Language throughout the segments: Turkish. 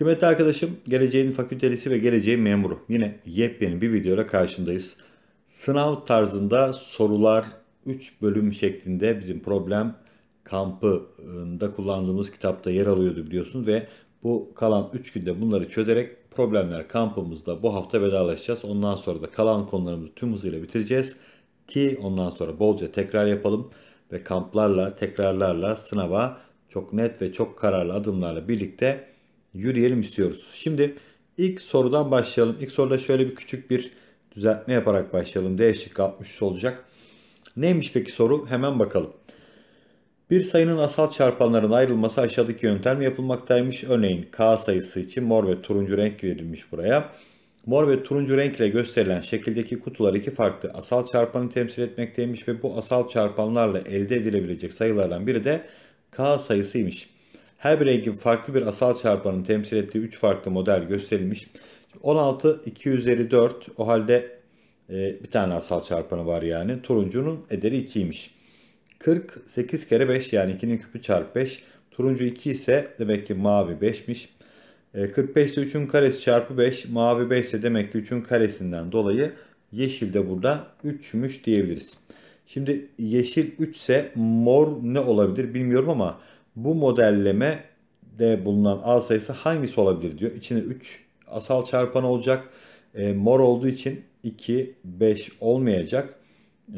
Kıymetli arkadaşım, geleceğin fakültelisi ve geleceğin memuru. Yine yepyeni bir videoyla karşındayız. Sınav tarzında sorular 3 bölüm şeklinde bizim problem kampında kullandığımız kitapta yer alıyordu biliyorsunuz ve bu kalan 3 günde bunları çözerek problemler kampımızda bu hafta vedalaşacağız. Ondan sonra da kalan konularımızı tüm hızıyla bitireceğiz ki ondan sonra bolca tekrar yapalım ve kamplarla, tekrarlarla sınava çok net ve çok kararlı adımlarla birlikte yürüyelim istiyoruz. Şimdi ilk sorudan başlayalım. İlk soruda şöyle bir küçük bir düzeltme yaparak başlayalım. D şıkkı 63 olacak. Neymiş peki soru? Hemen bakalım. Bir sayının asal çarpanlarının ayrılması aşağıdaki yöntemle yapılmaktaymış. Örneğin K sayısı için mor ve turuncu renk verilmiş buraya. Mor ve turuncu renk ile gösterilen şekildeki kutular iki farklı asal çarpanı temsil etmekteymiş ve bu asal çarpanlarla elde edilebilecek sayılardan biri de K sayısıymış. Her bir rengin farklı bir asal çarpanın temsil ettiği 3 farklı model gösterilmiş. 16, 2 üzeri 4 o halde e, bir tane asal çarpanı var yani. Turuncunun ederi 2'ymiş. 40, 8 kere 5 yani 2'nin küpü çarp 5. Turuncu 2 ise demek ki mavi 5'miş. E, 45 ise 3'ün karesi çarpı 5. Mavi 5 ise demek ki 3'ün karesinden dolayı yeşil de burada 3'müş diyebiliriz. Şimdi yeşil 3 ise mor ne olabilir bilmiyorum ama bu modelleme de bulunan A sayısı hangisi olabilir diyor. İçinde 3 asal çarpan olacak. E, mor olduğu için 2, 5 olmayacak.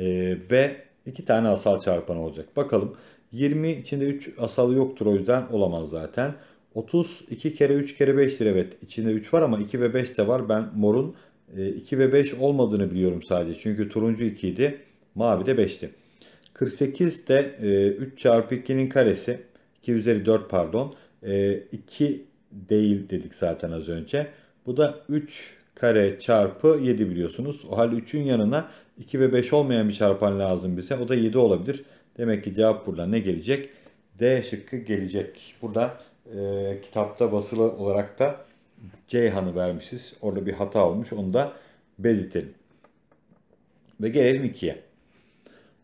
E, ve 2 tane asal çarpan olacak. Bakalım 20 içinde 3 asalı yoktur o yüzden olamaz zaten. 32 kere 3 kere 5'tir evet. İçinde 3 var ama 2 ve 5 de var. Ben morun 2 e, ve 5 olmadığını biliyorum sadece. Çünkü turuncu 2 idi. Mavi de 5'ti. 48 de 3 e, çarpı 2'nin karesi. 2 üzeri 4 pardon. E, ee, 2 değil dedik zaten az önce. Bu da 3 kare çarpı 7 biliyorsunuz. O halde 3'ün yanına 2 ve 5 olmayan bir çarpan lazım bize. O da 7 olabilir. Demek ki cevap burada ne gelecek? D şıkkı gelecek. Burada e, kitapta basılı olarak da Ceyhan'ı vermişiz. Orada bir hata olmuş. Onu da belirtelim. Ve gelelim 2'ye.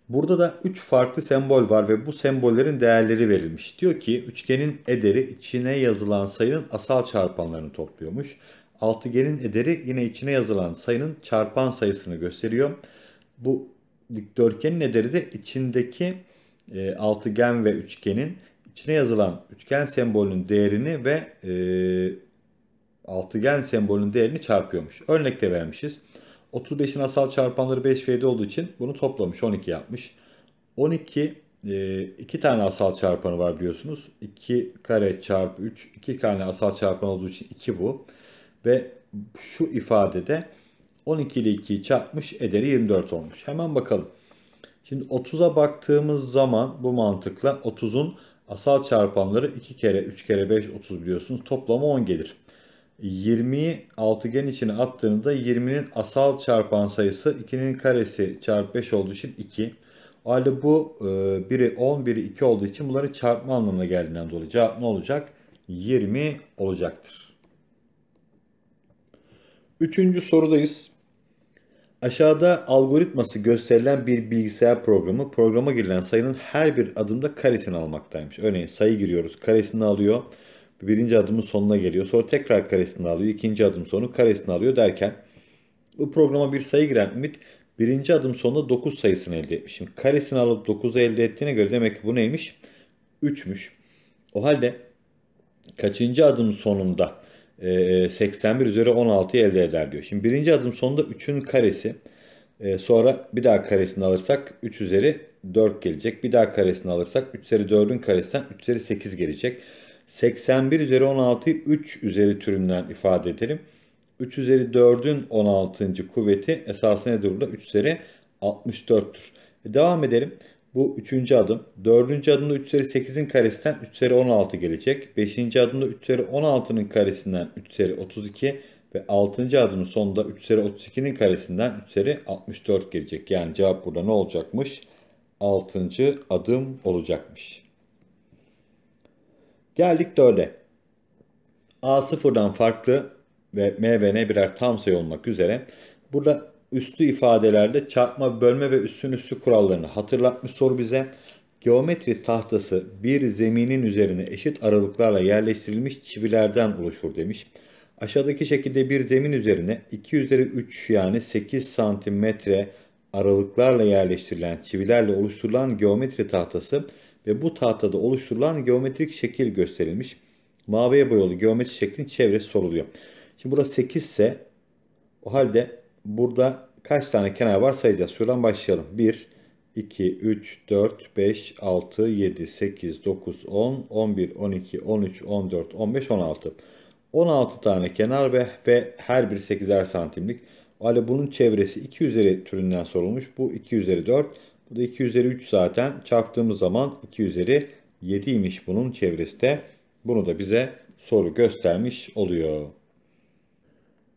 Burada da 3 farklı sembol var ve bu sembollerin değerleri verilmiş. Diyor ki üçgenin ederi içine yazılan sayının asal çarpanlarını topluyormuş. Altıgenin ederi yine içine yazılan sayının çarpan sayısını gösteriyor. Bu dikdörtgenin ederi de içindeki e, altıgen ve üçgenin içine yazılan üçgen sembolünün değerini ve e, altıgen sembolünün değerini çarpıyormuş. Örnekte vermişiz. 35'in asal çarpanları 5 ve 7 olduğu için bunu toplamış 12 yapmış. 12 e, iki tane asal çarpanı var biliyorsunuz. 2 kare çarpı 3 iki tane asal çarpan olduğu için 2 bu. Ve şu ifadede 12 ile 2'yi çarpmış ederi 24 olmuş. Hemen bakalım. Şimdi 30'a baktığımız zaman bu mantıkla 30'un asal çarpanları 2 kere 3 kere 5 30 biliyorsunuz. Toplamı 10 gelir. 20'yi altıgen içine attığınızda 20'nin asal çarpan sayısı 2'nin karesi çarpı 5 olduğu için 2. O halde bu e, biri 10 biri 2 olduğu için bunları çarpma anlamına geldiğinden dolayı cevap ne olacak? 20 olacaktır. Üçüncü sorudayız. Aşağıda algoritması gösterilen bir bilgisayar programı programa girilen sayının her bir adımda karesini almaktaymış. Örneğin sayı giriyoruz karesini alıyor birinci adımın sonuna geliyor. Sonra tekrar karesini alıyor. ikinci adım sonu karesini alıyor derken bu programa bir sayı giren Ümit birinci adım sonunda 9 sayısını elde etmiş. Şimdi karesini alıp 9'u elde ettiğine göre demek ki bu neymiş? 3'müş. O halde kaçıncı adım sonunda 81 e, e, üzeri 16'yı elde eder diyor. Şimdi birinci adım sonunda 3'ün karesi. E, sonra bir daha karesini alırsak 3 üzeri 4 gelecek. Bir daha karesini alırsak 3 üzeri 4'ün karesinden 3 üzeri 8 gelecek. 81 üzeri 16'yı 3 üzeri türünden ifade edelim. 3 üzeri 4'ün 16. kuvveti esasında nedir burada? 3 üzeri 64'tür. E, devam edelim. Bu 3. adım. 4. adımda 3 üzeri 8'in karesinden 3 üzeri 16 gelecek. 5. adımda 3 üzeri 16'nın karesinden 3 üzeri 32 ve 6. adımın sonunda 3 üzeri 32'nin karesinden 3 üzeri 64 gelecek. Yani cevap burada ne olacakmış? 6. adım olacakmış. Geldik 4'e. A sıfırdan farklı ve M ve N birer tam sayı olmak üzere. Burada üstü ifadelerde çarpma, bölme ve üstün üstü kurallarını hatırlatmış soru bize. Geometri tahtası bir zeminin üzerine eşit aralıklarla yerleştirilmiş çivilerden oluşur demiş. Aşağıdaki şekilde bir zemin üzerine 2 üzeri 3 yani 8 santimetre aralıklarla yerleştirilen çivilerle oluşturulan geometri tahtası ve bu tahtada oluşturulan geometrik şekil gösterilmiş. Maviye boyalı geometri şeklin çevresi soruluyor. Şimdi burada 8 ise o halde burada kaç tane kenar var sayacağız. Şuradan başlayalım. 1, 2, 3, 4, 5, 6, 7, 8, 9, 10, 11, 12, 13, 14, 15, 16. 16 tane kenar ve, ve her biri 8'er santimlik. O halde bunun çevresi 2 üzeri türünden sorulmuş. Bu 2 üzeri 4. Bu da 2 üzeri 3 zaten. Çarptığımız zaman 2 üzeri 7'ymiş bunun çevresi de. Bunu da bize soru göstermiş oluyor.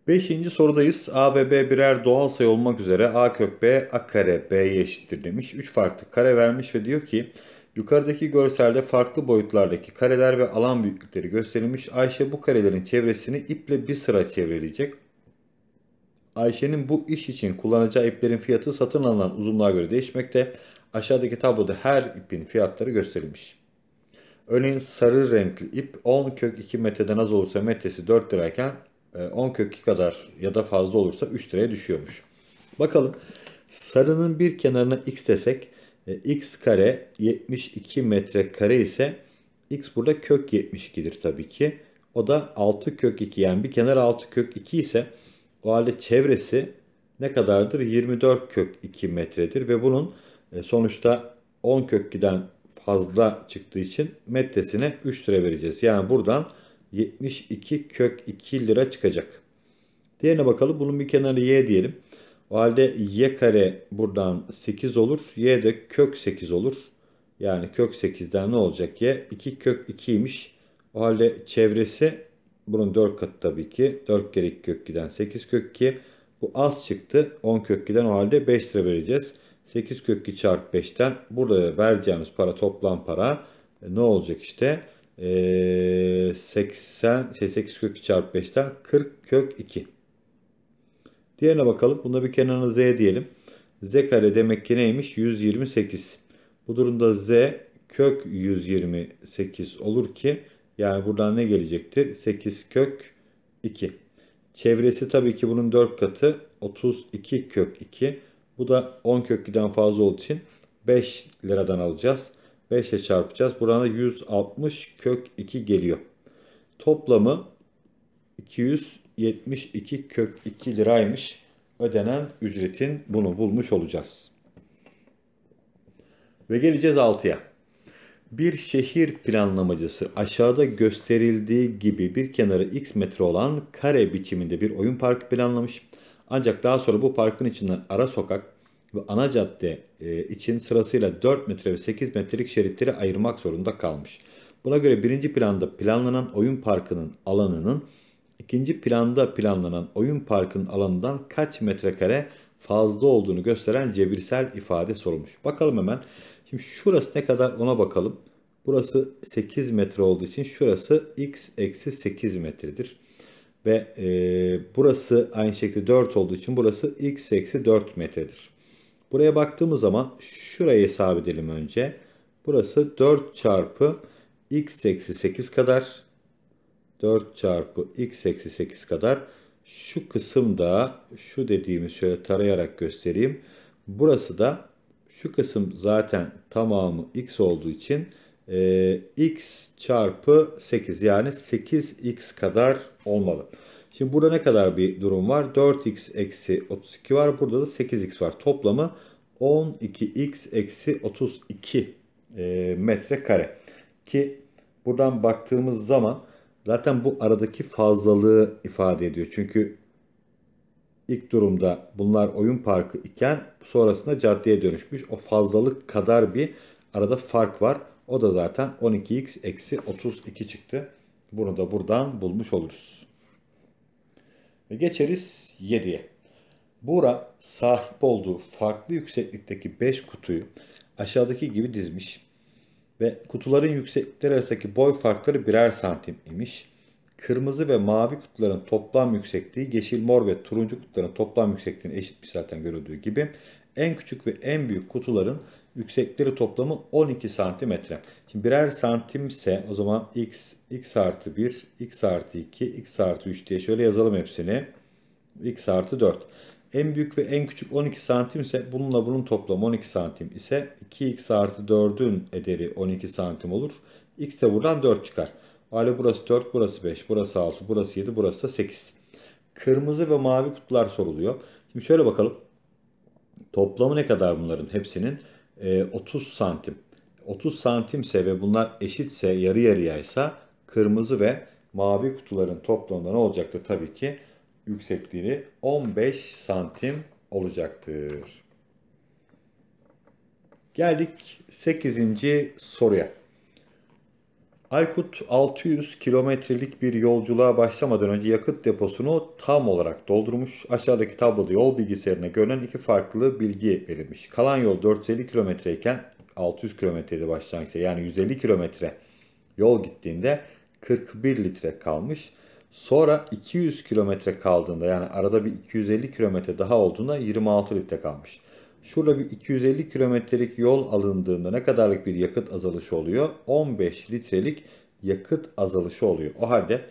Beşinci sorudayız. A ve B birer doğal sayı olmak üzere A kök B, A kare B'ye eşittir demiş. 3 farklı kare vermiş ve diyor ki yukarıdaki görselde farklı boyutlardaki kareler ve alan büyüklükleri gösterilmiş. Ayşe bu karelerin çevresini iple bir sıra çevreleyecek. Ayşe'nin bu iş için kullanacağı iplerin fiyatı satın alınan uzunluğa göre değişmekte. Aşağıdaki tabloda her ipin fiyatları gösterilmiş. Örneğin sarı renkli ip 10 kök 2 metreden az olursa metresi 4 lirayken 10 e, kök 2 kadar ya da fazla olursa 3 liraya düşüyormuş. Bakalım sarının bir kenarına x desek e, x kare 72 metre kare ise x burada kök 72'dir tabii ki. O da 6 kök 2 yani bir kenar 6 kök 2 ise o halde çevresi ne kadardır? 24 kök 2 metredir ve bunun e, sonuçta 10 kök giden fazla çıktığı için metresine 3 lira vereceğiz. Yani buradan 72 kök 2 lira çıkacak. Diğerine bakalım. Bunun bir kenarı y diyelim. O halde y kare buradan 8 olur. Y de kök 8 olur. Yani kök 8'den ne olacak y? 2 kök 2'ymiş. O halde çevresi bunun 4 katı tabii ki. 4 kere 2 kök 2'den 8 kök 2. Bu az çıktı. 10 kök 2'den o halde 5 lira vereceğiz. 8 kök 2 çarp 5'ten burada vereceğimiz para toplam para e, ne olacak işte? Ee, 80 şey 8 kök 2 çarpı 5'ten 40 kök 2. Diğerine bakalım. Bunda bir kenarını z diyelim. z kare demek ki neymiş? 128. Bu durumda z kök 128 olur ki yani buradan ne gelecektir? 8 kök 2. Çevresi tabii ki bunun 4 katı 32 kök 2. Bu da 10 kök 2'den fazla olduğu için 5 liradan alacağız. 5 ile çarpacağız. Buradan da 160 kök 2 geliyor. Toplamı 272 kök 2 liraymış ödenen ücretin bunu bulmuş olacağız. Ve geleceğiz 6'ya. Bir şehir planlamacısı aşağıda gösterildiği gibi bir kenarı x metre olan kare biçiminde bir oyun parkı planlamış. Ancak daha sonra bu parkın içinde ara sokak ve ana cadde e, için sırasıyla 4 metre ve 8 metrelik şeritleri ayırmak zorunda kalmış. Buna göre birinci planda planlanan oyun parkının alanının ikinci planda planlanan oyun parkının alanından kaç metrekare fazla olduğunu gösteren cebirsel ifade sorulmuş. Bakalım hemen. Şimdi şurası ne kadar ona bakalım. Burası 8 metre olduğu için şurası x eksi 8 metredir. Ve e, burası aynı şekilde 4 olduğu için burası x eksi 4 metredir. Buraya baktığımız zaman şurayı hesap edelim önce. Burası 4 çarpı x eksi 8 kadar. 4 çarpı x eksi 8 kadar. Şu kısımda şu dediğimiz şöyle tarayarak göstereyim. Burası da şu kısım zaten tamamı x olduğu için e, x çarpı 8 yani 8x kadar olmalı. Şimdi burada ne kadar bir durum var? 4x eksi 32 var. Burada da 8x var. Toplamı 12x eksi 32 e, metre kare. Ki buradan baktığımız zaman Zaten bu aradaki fazlalığı ifade ediyor. Çünkü ilk durumda bunlar oyun parkı iken sonrasında caddeye dönüşmüş. O fazlalık kadar bir arada fark var. O da zaten 12x eksi 32 çıktı. Bunu da buradan bulmuş oluruz. Ve geçeriz 7'ye. Bura sahip olduğu farklı yükseklikteki 5 kutuyu aşağıdaki gibi dizmiş ve kutuların yükseklikleri arasındaki boy farkları birer santim imiş. Kırmızı ve mavi kutuların toplam yüksekliği yeşil, mor ve turuncu kutuların toplam yüksekliğine eşitmiş zaten görüldüğü gibi. En küçük ve en büyük kutuların yüksekleri toplamı 12 santimetre. Şimdi birer santim ise o zaman x, x artı 1, x artı 2, x artı 3 diye şöyle yazalım hepsini. x artı 4. En büyük ve en küçük 12 santim ise bununla bunun toplamı 12 santim ise 2x artı 4'ün ederi 12 santim olur. X de buradan 4 çıkar. Alo burası 4, burası 5, burası 6, burası 7, burası da 8. Kırmızı ve mavi kutular soruluyor. Şimdi şöyle bakalım. Toplamı ne kadar bunların hepsinin? E, ee, 30 santim. 30 santimse ve bunlar eşitse yarı yarıya ise kırmızı ve mavi kutuların toplamında ne olacaktır? Tabii ki yüksekliği 15 santim olacaktır. Geldik 8. soruya. Aykut 600 kilometrelik bir yolculuğa başlamadan önce yakıt deposunu tam olarak doldurmuş. Aşağıdaki tabloda yol bilgisayarına görünen iki farklı bilgi verilmiş. Kalan yol 450 kilometreyken 600 kilometrede başlangıçta yani 150 kilometre yol gittiğinde 41 litre kalmış. Sonra 200 kilometre kaldığında yani arada bir 250 kilometre daha olduğunda 26 litre kalmış. Şurada bir 250 kilometrelik yol alındığında ne kadarlık bir yakıt azalışı oluyor? 15 litrelik yakıt azalışı oluyor. O halde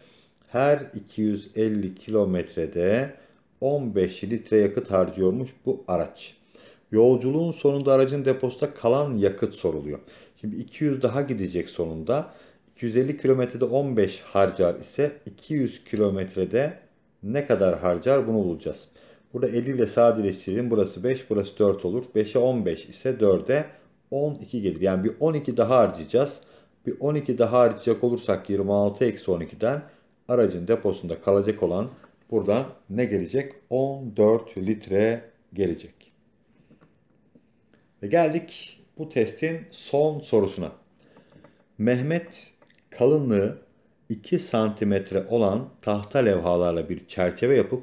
her 250 kilometrede 15 litre yakıt harcıyormuş bu araç. Yolculuğun sonunda aracın deposta kalan yakıt soruluyor. Şimdi 200 daha gidecek sonunda. 250 kilometrede 15 harcar ise 200 kilometrede ne kadar harcar bunu bulacağız. Burada 50 ile sadeleştirelim. Burası 5, burası 4 olur. 5'e 15 ise 4'e 12 gelir. Yani bir 12 daha harcayacağız. Bir 12 daha harcayacak olursak 26 eksi 12'den aracın deposunda kalacak olan buradan ne gelecek? 14 litre gelecek. Ve geldik bu testin son sorusuna. Mehmet kalınlığı 2 santimetre olan tahta levhalarla bir çerçeve yapıp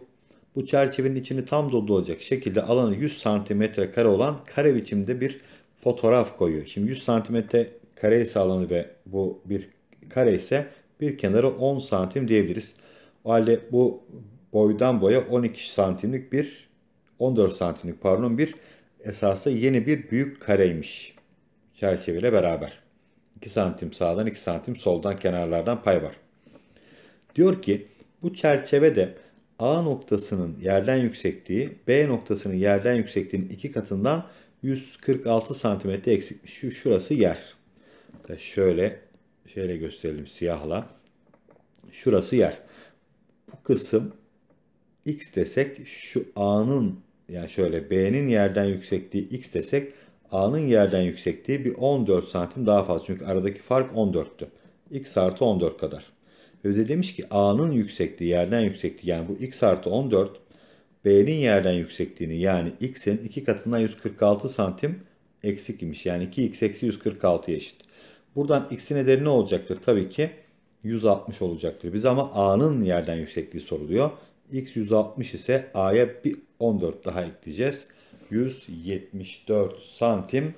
bu çerçevenin içini tam dolduracak şekilde alanı 100 santimetre kare olan kare biçimde bir fotoğraf koyuyor. Şimdi 100 santimetre kare ise alanı ve bu bir kare ise bir kenarı 10 santim diyebiliriz. O halde bu boydan boya 12 santimlik bir 14 santimlik pardon bir esasda yeni bir büyük kareymiş çerçeveyle beraber. 2 santim sağdan 2 santim soldan kenarlardan pay var. Diyor ki bu çerçevede A noktasının yerden yüksekliği B noktasının yerden yüksekliğinin iki katından 146 santimetre eksikmiş. Şu, şurası yer. Şöyle şöyle gösterelim siyahla. Şurası yer. Bu kısım x desek şu A'nın yani şöyle B'nin yerden yüksekliği x desek A'nın yerden yüksekliği bir 14 santim daha fazla. Çünkü aradaki fark 14'tü. X artı 14 kadar. Ve bize demiş ki A'nın yüksekliği yerden yüksekliği yani bu X artı 14 B'nin yerden yüksekliğini yani X'in 2 katından 146 santim eksik imiş. Yani 2X eksi 146 eşit. Buradan X'in ederi ne olacaktır? Tabii ki 160 olacaktır. Biz ama A'nın yerden yüksekliği soruluyor. X 160 ise A'ya bir 14 daha ekleyeceğiz. 174 santim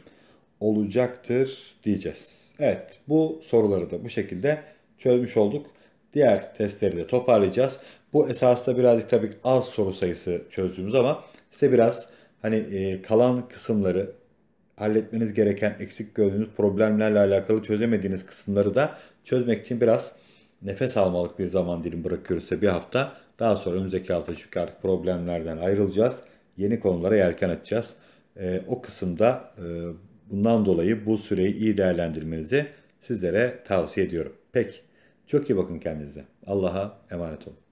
olacaktır diyeceğiz. Evet bu soruları da bu şekilde çözmüş olduk. Diğer testleri de toparlayacağız. Bu esasda birazcık tabii az soru sayısı çözdüğümüz ama size biraz hani e, kalan kısımları halletmeniz gereken eksik gördüğünüz problemlerle alakalı çözemediğiniz kısımları da çözmek için biraz nefes almalık bir zaman dilim bırakıyoruz size bir hafta. Daha sonra önümüzdeki hafta çünkü artık problemlerden ayrılacağız yeni konulara yelken açacağız. E, o kısımda e, bundan dolayı bu süreyi iyi değerlendirmenizi sizlere tavsiye ediyorum. Peki çok iyi bakın kendinize. Allah'a emanet olun.